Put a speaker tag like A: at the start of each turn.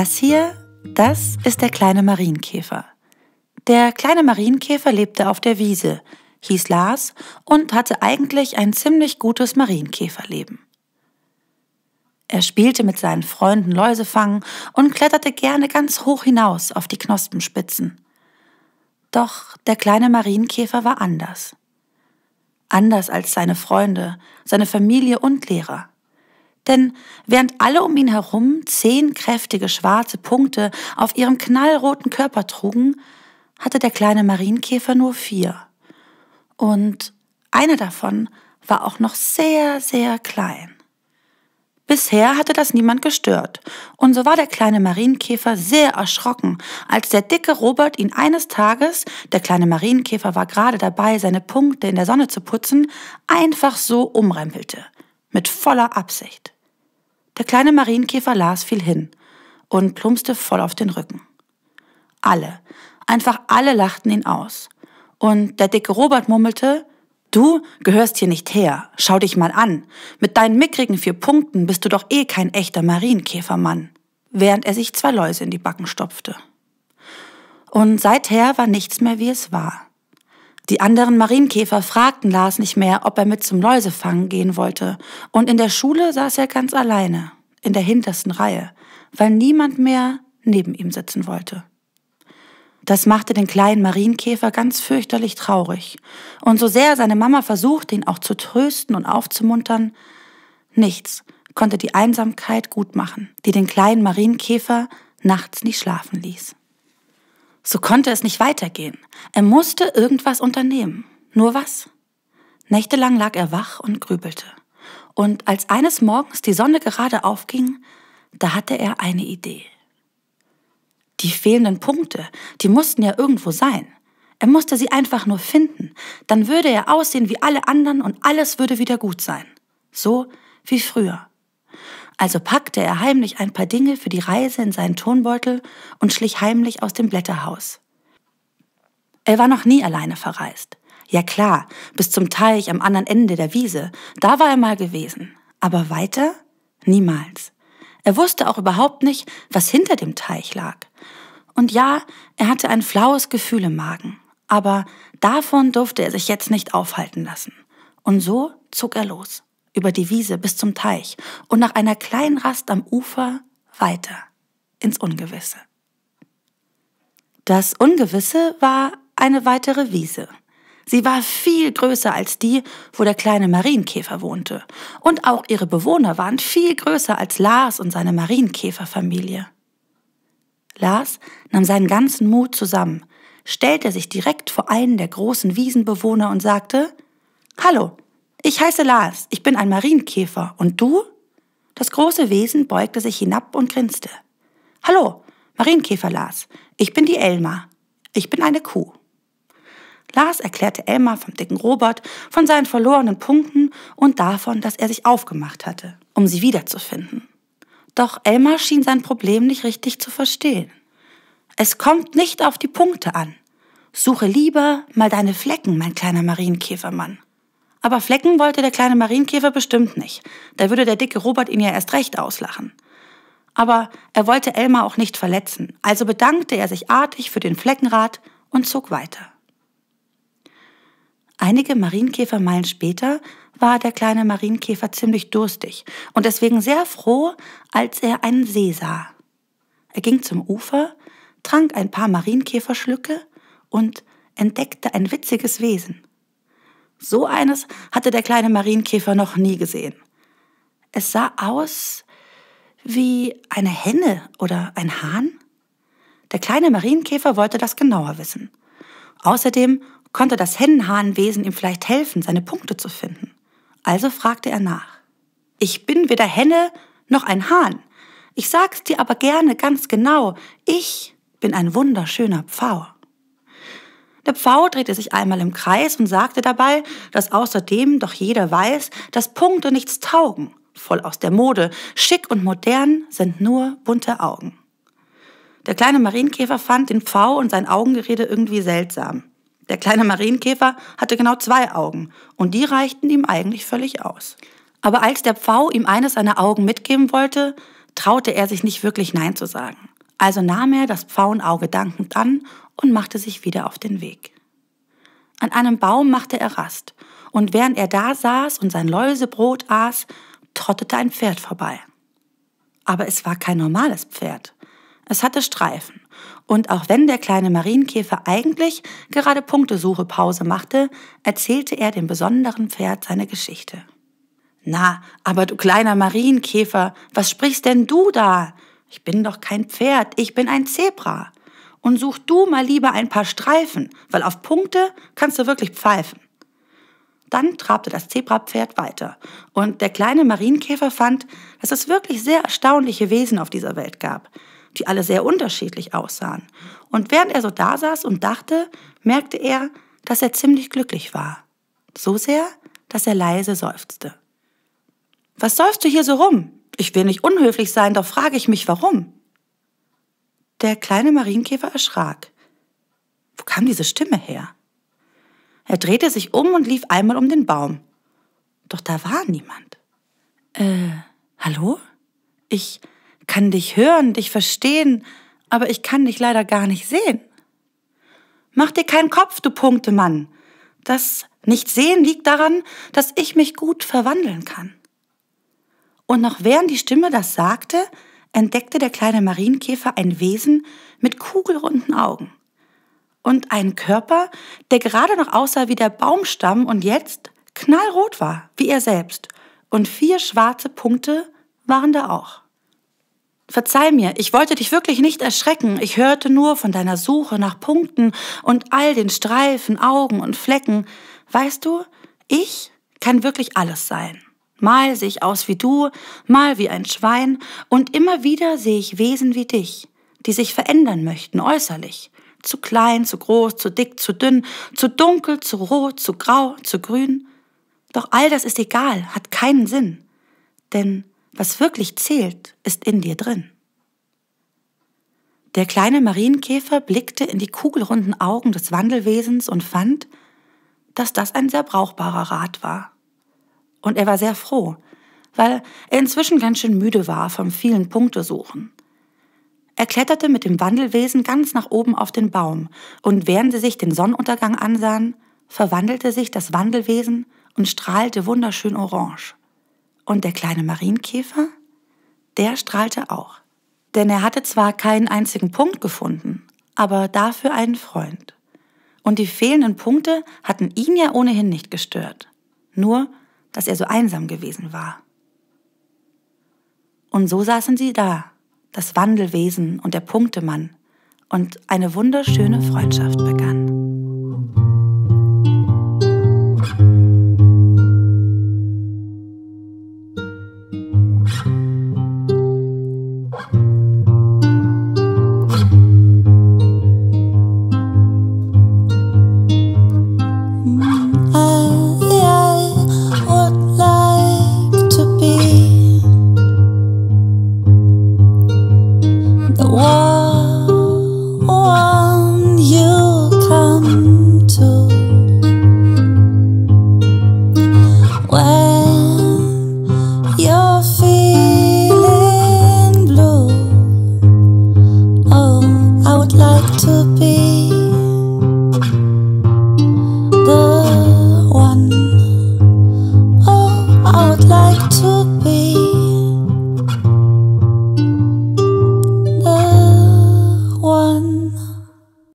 A: Das hier, das ist der kleine Marienkäfer. Der kleine Marienkäfer lebte auf der Wiese, hieß Lars und hatte eigentlich ein ziemlich gutes Marienkäferleben. Er spielte mit seinen Freunden Läuse fangen und kletterte gerne ganz hoch hinaus auf die Knospenspitzen. Doch der kleine Marienkäfer war anders. Anders als seine Freunde, seine Familie und Lehrer. Denn während alle um ihn herum zehn kräftige schwarze Punkte auf ihrem knallroten Körper trugen, hatte der kleine Marienkäfer nur vier. Und einer davon war auch noch sehr, sehr klein. Bisher hatte das niemand gestört, und so war der kleine Marienkäfer sehr erschrocken, als der dicke Robert ihn eines Tages, der kleine Marienkäfer war gerade dabei, seine Punkte in der Sonne zu putzen, einfach so umrempelte. Mit voller Absicht. Der kleine Marienkäfer Lars fiel hin und plumpste voll auf den Rücken. Alle, einfach alle lachten ihn aus. Und der dicke Robert murmelte, Du gehörst hier nicht her. Schau dich mal an. Mit deinen mickrigen vier Punkten bist du doch eh kein echter Marienkäfermann. Während er sich zwei Läuse in die Backen stopfte. Und seither war nichts mehr, wie es war. Die anderen Marienkäfer fragten Lars nicht mehr, ob er mit zum Läusefangen gehen wollte. Und in der Schule saß er ganz alleine, in der hintersten Reihe, weil niemand mehr neben ihm sitzen wollte. Das machte den kleinen Marienkäfer ganz fürchterlich traurig. Und so sehr seine Mama versuchte, ihn auch zu trösten und aufzumuntern, nichts konnte die Einsamkeit gut machen, die den kleinen Marienkäfer nachts nicht schlafen ließ. So konnte es nicht weitergehen. Er musste irgendwas unternehmen. Nur was? Nächtelang lag er wach und grübelte. Und als eines Morgens die Sonne gerade aufging, da hatte er eine Idee. Die fehlenden Punkte, die mussten ja irgendwo sein. Er musste sie einfach nur finden. Dann würde er aussehen wie alle anderen und alles würde wieder gut sein. So wie früher. Also packte er heimlich ein paar Dinge für die Reise in seinen Tonbeutel und schlich heimlich aus dem Blätterhaus. Er war noch nie alleine verreist. Ja klar, bis zum Teich am anderen Ende der Wiese, da war er mal gewesen. Aber weiter? Niemals. Er wusste auch überhaupt nicht, was hinter dem Teich lag. Und ja, er hatte ein flaues Gefühl im Magen, aber davon durfte er sich jetzt nicht aufhalten lassen. Und so zog er los über die Wiese bis zum Teich und nach einer kleinen Rast am Ufer weiter ins Ungewisse. Das Ungewisse war eine weitere Wiese. Sie war viel größer als die, wo der kleine Marienkäfer wohnte. Und auch ihre Bewohner waren viel größer als Lars und seine Marienkäferfamilie. Lars nahm seinen ganzen Mut zusammen, stellte sich direkt vor einen der großen Wiesenbewohner und sagte, Hallo, ich heiße Lars, ich bin ein Marienkäfer. Und du? Das große Wesen beugte sich hinab und grinste. Hallo, Marienkäfer Lars, ich bin die Elma. Ich bin eine Kuh. Lars erklärte Elma vom dicken Robert, von seinen verlorenen Punkten und davon, dass er sich aufgemacht hatte, um sie wiederzufinden. Doch Elma schien sein Problem nicht richtig zu verstehen. Es kommt nicht auf die Punkte an. Suche lieber mal deine Flecken, mein kleiner Marienkäfermann. Aber Flecken wollte der kleine Marienkäfer bestimmt nicht. Da würde der dicke Robert ihn ja erst recht auslachen. Aber er wollte Elmar auch nicht verletzen, also bedankte er sich artig für den Fleckenrat und zog weiter. Einige Marienkäfermeilen später war der kleine Marienkäfer ziemlich durstig und deswegen sehr froh, als er einen See sah. Er ging zum Ufer, trank ein paar Marienkäferschlücke und entdeckte ein witziges Wesen. So eines hatte der kleine Marienkäfer noch nie gesehen. Es sah aus wie eine Henne oder ein Hahn. Der kleine Marienkäfer wollte das genauer wissen. Außerdem konnte das Hennenhahnwesen ihm vielleicht helfen, seine Punkte zu finden. Also fragte er nach. Ich bin weder Henne noch ein Hahn. Ich sag's dir aber gerne ganz genau. Ich bin ein wunderschöner Pfau. Der Pfau drehte sich einmal im Kreis und sagte dabei, dass außerdem doch jeder weiß, dass Punkte nichts taugen. Voll aus der Mode, schick und modern sind nur bunte Augen. Der kleine Marienkäfer fand den Pfau und sein Augengerede irgendwie seltsam. Der kleine Marienkäfer hatte genau zwei Augen und die reichten ihm eigentlich völlig aus. Aber als der Pfau ihm eines seiner Augen mitgeben wollte, traute er sich nicht wirklich Nein zu sagen. Also nahm er das Pfauenauge dankend an und machte sich wieder auf den Weg. An einem Baum machte er Rast, und während er da saß und sein Läusebrot aß, trottete ein Pferd vorbei. Aber es war kein normales Pferd. Es hatte Streifen, und auch wenn der kleine Marienkäfer eigentlich gerade Punktesuche-Pause machte, erzählte er dem besonderen Pferd seine Geschichte. Na, aber du kleiner Marienkäfer, was sprichst denn du da? Ich bin doch kein Pferd, ich bin ein Zebra. Und such du mal lieber ein paar Streifen, weil auf Punkte kannst du wirklich pfeifen. Dann trabte das Zebrapferd weiter. Und der kleine Marienkäfer fand, dass es wirklich sehr erstaunliche Wesen auf dieser Welt gab, die alle sehr unterschiedlich aussahen. Und während er so da saß und dachte, merkte er, dass er ziemlich glücklich war. So sehr, dass er leise seufzte. Was seufzt du hier so rum? Ich will nicht unhöflich sein, doch frage ich mich, warum. Der kleine Marienkäfer erschrak. Wo kam diese Stimme her? Er drehte sich um und lief einmal um den Baum. Doch da war niemand. Äh, hallo? Ich kann dich hören, dich verstehen, aber ich kann dich leider gar nicht sehen. Mach dir keinen Kopf, du Punktemann. Das Nichtsehen liegt daran, dass ich mich gut verwandeln kann. Und noch während die Stimme das sagte, entdeckte der kleine Marienkäfer ein Wesen mit kugelrunden Augen. Und einen Körper, der gerade noch aussah wie der Baumstamm und jetzt knallrot war, wie er selbst. Und vier schwarze Punkte waren da auch. Verzeih mir, ich wollte dich wirklich nicht erschrecken. Ich hörte nur von deiner Suche nach Punkten und all den Streifen, Augen und Flecken. Weißt du, ich kann wirklich alles sein. Mal sehe ich aus wie du, mal wie ein Schwein, und immer wieder sehe ich Wesen wie dich, die sich verändern möchten äußerlich. Zu klein, zu groß, zu dick, zu dünn, zu dunkel, zu rot, zu grau, zu grün. Doch all das ist egal, hat keinen Sinn. Denn was wirklich zählt, ist in dir drin. Der kleine Marienkäfer blickte in die kugelrunden Augen des Wandelwesens und fand, dass das ein sehr brauchbarer Rat war. Und er war sehr froh, weil er inzwischen ganz schön müde war vom vielen Punktesuchen. Er kletterte mit dem Wandelwesen ganz nach oben auf den Baum, und während sie sich den Sonnenuntergang ansahen, verwandelte sich das Wandelwesen und strahlte wunderschön orange. Und der kleine Marienkäfer? Der strahlte auch. Denn er hatte zwar keinen einzigen Punkt gefunden, aber dafür einen Freund. Und die fehlenden Punkte hatten ihn ja ohnehin nicht gestört. Nur dass er so einsam gewesen war. Und so saßen sie da, das Wandelwesen und der Punktemann, und eine wunderschöne Freundschaft begann.